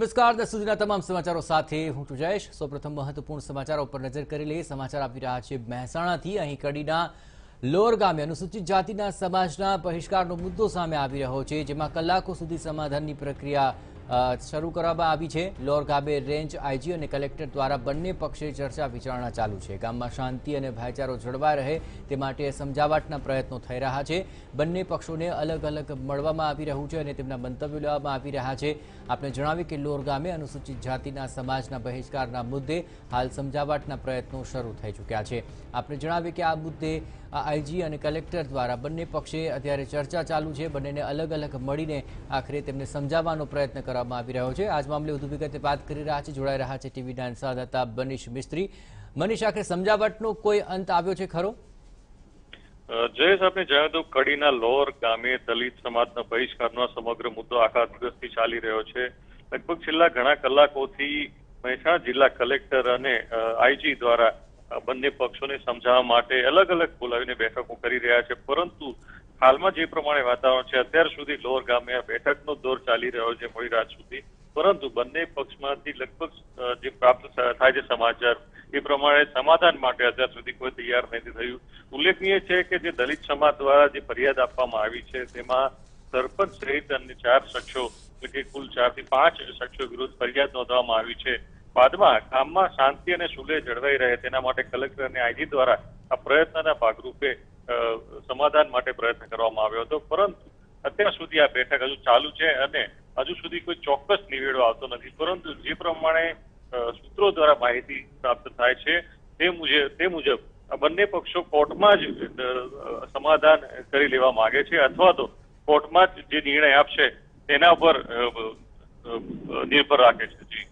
નમસ્કાર દસ સુધીના તમામ સમાચારો સાથે હું જયેશ સૌપ્રથમ મહત્વપૂર્ણ સમાચારો પર નજર કરી લઈએ સમાચાર આપી રહ્યા છે મહેસાણાથી અહીં કડીના લોર ગામે અનુસૂચિત જાતિના સમાજના બહિષ્કારનો મુદ્દો સામે આવી રહ્યો છે જેમાં કલાકો સુધી સમાધાનની પ્રક્રિયા શરૂ કરવામાં આવી છે લોર ગામે રેન્જ આઈજી અને કલેક્ટર દ્વારા બંને પક્ષે ચર્ચા વિચારણા ચાલુ છે ગામમાં શાંતિ અને ભાઈચારો જળવાઈ રહે તે માટે સમજાવટના પ્રયત્નો થઈ રહ્યા છે બંને પક્ષોને અલગ અલગ મળવામાં આવી રહ્યું છે અને તેમના મંતવ્યો લેવામાં આવી રહ્યા છે આપણે જણાવ્યું કે લોર ગામે અનુસૂચિત જાતિના સમાજના બહિષ્કારના મુદ્દે હાલ સમજાવટના પ્રયત્નો શરૂ થઈ ચૂક્યા છે આપણે જણાવ્યું કે આ મુદ્દે આઈજી અને કલેક્ટર દ્વારા બંને પક્ષે અત્યારે ચર્ચા ચાલુ છે બંનેને અલગ અલગ મળીને આખરે તેમને સમજાવવાનો પ્રયત્ન કરવા કરવામાં આવી રહ્યો છે આજ મામલે વધુ વિગતે વાત કરી રહ્યા છે જોડાઈ રહ્યા છે ટીવી નાઇન સંવાદદાતા મનીષ મિસ્ત્રી મનીષ આખરે સમજાવટનો કોઈ અંત આવ્યો છે ખરો જયેશ આપણે જણાવ્યું હતું કડીના લોર ગામે દલિત સમાજના બહિષ્કારનો સમગ્ર મુદ્દો આખા દિવસથી ચાલી રહ્યો છે લગભગ છેલ્લા ઘણા કલાકોથી મહેસાણા જિલ્લા કલેક્ટર અને આઈજી દ્વારા બંને પક્ષોને સમજાવવા માટે અલગ અલગ બોલાવીને બેઠકો કરી રહ્યા છે પરંતુ હાલમાં જે પ્રમાણે વાતાવરણ છે અત્યાર સુધી લોર ગામે બેઠકનો દોર ચાલી રહ્યો છે મોડી રાત સુધી પરંતુ બંને પક્ષમાંથી લગભગ જે પ્રાપ્ત થાય છે સમાચાર એ પ્રમાણે સમાધાન માટે અત્યાર સુધી કોઈ તૈયાર નથી થયું ઉલ્લેખનીય છે કે જે દલિત સમાજ દ્વારા જે ફરિયાદ આપવામાં આવી છે તેમાં સરપંચ સહિત અન્ય ચાર શખ્સો એટલે કુલ ચાર થી પાંચ શખ્સો વિરુદ્ધ ફરિયાદ નોંધવામાં આવી છે બાદમાં ગામમાં શાંતિ અને સુલેહ જળવાઈ રહે તેના માટે કલેક્ટર અને આઈજી દ્વારા આ પ્રયત્નના ભાગરૂપે સમાધાન માટે પ્રયત્ન કરવામાં આવ્યો હતો પરંતુ અત્યાર સુધી આ બેઠક હજુ ચાલુ છે અને હજુ સુધી કોઈ ચોક્કસ નિવેડો આવતો નથી પરંતુ જે પ્રમાણે સૂત્રો દ્વારા માહિતી પ્રાપ્ત થાય છે તે મુજબ તે મુજબ બંને પક્ષો કોર્ટમાં જ સમાધાન કરી લેવા માંગે છે અથવા તો કોર્ટમાં જ જે નિર્ણય આપશે તેના પર નિર્ભર રાખે છે જી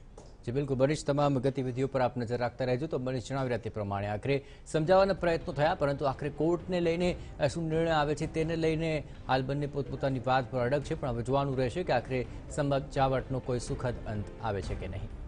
જે બિલકુલ મનીષ તમામ ગતિવિધિઓ પર આપ નજર રાખતા રહેજો તો મનીષ જણાવી રહ્યા તે પ્રમાણે આખરે સમજાવવાના પ્રયત્નો થયા પરંતુ આખરે કોર્ટને લઈને શું નિર્ણય આવે છે તેને લઈને હાલ બંને પોતપોતાની વાત પર અડગ છે પણ હવે જોવાનું રહેશે કે આખરે સમજાવટનો કોઈ સુખદ અંત આવે છે કે નહીં